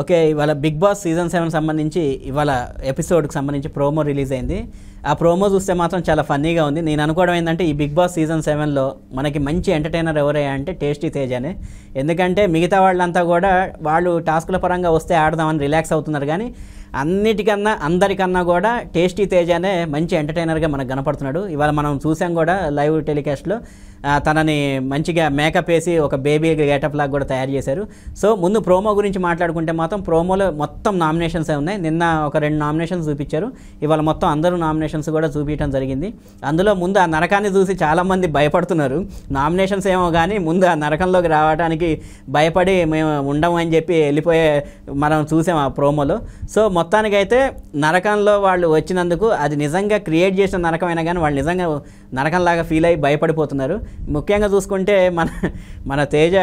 okay ఇవాళ big boss season seven సంబంధించి ఇవాళ ఎపిసోడ్కి సంబంధించి ప్రోమో రిలీజ్ అయింది ఆ ప్రోమో చూస్తే మాత్రం చాలా ఫన్నీగా ఉంది నేను అనుకోవడం ఏంటంటే ఈ బిగ్ బాస్ సీజన్ సెవెన్లో మనకి మంచి ఎంటర్టైనర్ ఎవరయ్యా అంటే టేస్టీ తేజ్ అని ఎందుకంటే మిగతా వాళ్ళంతా కూడా వాళ్ళు టాస్కుల పరంగా వస్తే ఆడదామని రిలాక్స్ అవుతున్నారు కానీ అన్నిటికన్నా అందరికన్నా కూడా టేస్టీ తేజ్ అనే మంచి ఎంటర్టైనర్గా మనకు కనపడుతున్నాడు ఇవాళ మనం చూసాం కూడా లైవ్ టెలికాస్ట్లో తనని మంచిగా మేకప్ వేసి ఒక బేబీ గేటప్ లాగా కూడా తయారు చేశారు సో ముందు ప్రోమో గురించి మాట్లాడుకుంటే మాత్రం ప్రోమోలో మొత్తం నామినేషన్స్ ఉన్నాయి నిన్న ఒక రెండు నామినేషన్స్ చూపించారు ఇవాళ మొత్తం అందరూ నామినేషన్స్ కూడా చూపించడం జరిగింది అందులో ముందు ఆ నరకాన్ని చూసి చాలామంది భయపడుతున్నారు నామినేషన్స్ ఏమో కానీ ముందు ఆ నరకంలోకి రావడానికి భయపడి మేము ఉండము అని చెప్పి వెళ్ళిపోయే మనం చూసాం ఆ ప్రోమోలో సో మొత్తానికైతే నరకంలో వాళ్ళు వచ్చినందుకు అది నిజంగా క్రియేట్ చేసిన నరకమైనా కానీ వాళ్ళు నిజంగా నరకంలాగా ఫీల్ అయ్యి భయపడిపోతున్నారు ముఖ్యంగా చూసుకుంటే మన మన తేజ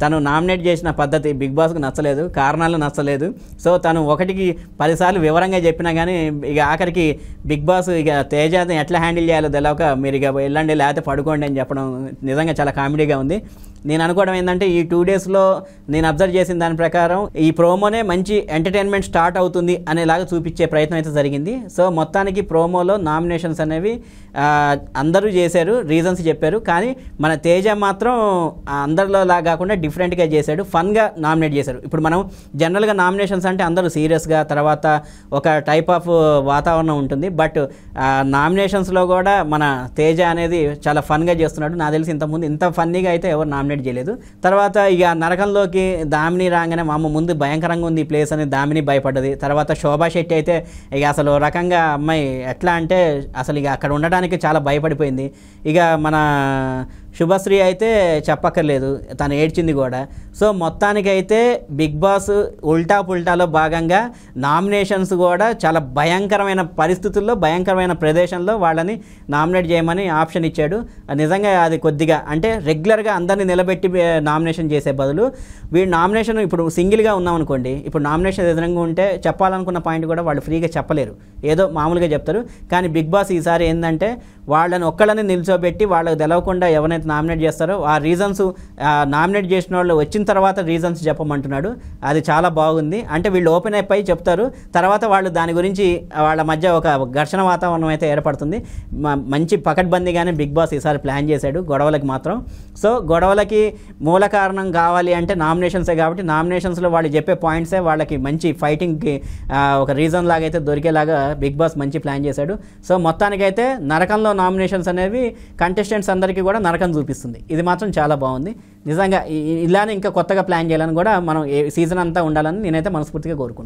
తను నామినేట్ చేసిన పద్ధతి బిగ్ బాస్కు నచ్చలేదు కారణాలు నచ్చలేదు సో తను ఒకటికి పదిసార్లు వివరంగా చెప్పినా కానీ ఇక ఆఖరికి బిగ్ బాస్ ఇక తేజని ఎట్లా హ్యాండిల్ చేయాలో తెలియక మీరు ఇక వెళ్ళండి లేకపోతే పడుకోండి అని చెప్పడం నిజంగా చాలా కామెడీగా ఉంది నేను అనుకోవడం ఏంటంటే ఈ టూ డేస్లో నేను అబ్జర్వ్ చేసిన దాని ప్రకారం ఈ ప్రోమోనే మంచి ఎంటర్టైన్మెంట్ స్టార్ట్ అవుతుంది అనేలాగా చూపించే ప్రయత్నం అయితే జరిగింది సో మొత్తానికి ప్రోమోలో నామినేషన్స్ అనేవి అందరూ చేశారు రీజన్స్ చెప్పారు కానీ మన తేజ మాత్రం అందరిలో కాకుండా డిఫరెంట్గా చేశాడు ఫన్గా నామినేట్ చేశారు ఇప్పుడు మనం జనరల్గా నామినేషన్స్ అంటే అందరూ సీరియస్గా తర్వాత ఒక టైప్ ఆఫ్ వాతావరణం ఉంటుంది బట్ నామినేషన్స్లో కూడా మన తేజ అనేది చాలా ఫన్గా చేస్తున్నాడు నాకు తెలిసి ఇంతకుముందు ఇంత ఫన్నీగా అయితే ఎవరు నామినేట్ ఎక్స్పెక్ట్ చేయలేదు తర్వాత ఇక నరకంలోకి దామిని రాగానే మా అమ్మ ముందు భయంకరంగా ఉంది ఈ ప్లేస్ అని దామిని భయపడ్డది తర్వాత శోభా శెట్టి అయితే ఇక అసలు రకంగా అమ్మాయి ఎట్లా అంటే అసలు ఇక అక్కడ ఉండడానికి చాలా భయపడిపోయింది ఇక మన శుభశ్రీ అయితే చెప్పక్కర్లేదు తను ఏడ్చింది కూడా సో మొత్తానికి అయితే బిగ్ బాస్ ఉల్టా పుల్టాలో భాగంగా నామినేషన్స్ కూడా చాలా భయంకరమైన పరిస్థితుల్లో భయంకరమైన ప్రదేశంలో వాళ్ళని నామినేట్ చేయమని ఆప్షన్ ఇచ్చాడు నిజంగా అది కొద్దిగా అంటే రెగ్యులర్గా అందరినీ నిలబెట్టి నామినేషన్ చేసే బదులు వీడు నామినేషన్ ఇప్పుడు సింగిల్గా ఉన్నాం అనుకోండి ఇప్పుడు నామినేషన్ ఎదురంగా ఉంటే చెప్పాలనుకున్న పాయింట్ కూడా వాళ్ళు ఫ్రీగా చెప్పలేరు ఏదో మామూలుగా చెప్తారు కానీ బిగ్ బాస్ ఈసారి ఏంటంటే వాళ్ళని ఒక్కళ్ళని నిల్చోబెట్టి వాళ్ళకి తెలవకుండా ఎవరైతే నామినేట్ చేస్తారో ఆ రీజన్స్ నామినేట్ చేసిన వాళ్ళు వచ్చిన తర్వాత రీజన్స్ చెప్పమంటున్నాడు అది చాలా బాగుంది అంటే వీళ్ళు ఓపెన్ అయిపోయి చెప్తారు తర్వాత వాళ్ళు దాని గురించి వాళ్ళ మధ్య ఒక ఘర్షణ వాతావరణం అయితే ఏర్పడుతుంది మంచి పకడ్బందీగానే బిగ్ బాస్ ఈసారి ప్లాన్ చేశాడు గొడవలకి మాత్రం సో గొడవలకి మూల కారణం కావాలి అంటే నామినేషన్సే కాబట్టి నామినేషన్స్లో వాళ్ళు చెప్పే పాయింట్సే వాళ్ళకి మంచి ఫైటింగ్కి ఒక రీజన్ లాగైతే దొరికేలాగా బిగ్ బాస్ మంచి ప్లాన్ చేశాడు సో మొత్తానికైతే నరకంలో నామినేషన్స్ అనేవి కంటెస్టెంట్స్ అందరికీ కూడా నరకం చూపిస్తుంది ఇది మాత్రం చాలా బాగుంది నిజంగా ఇలానే ఇంకా కొత్తగా ప్లాన్ చేయాలని కూడా మనం ఏ సీజన్ అంతా ఉండాలని నేనైతే మనస్ఫూర్తిగా కోరుకుంటున్నాను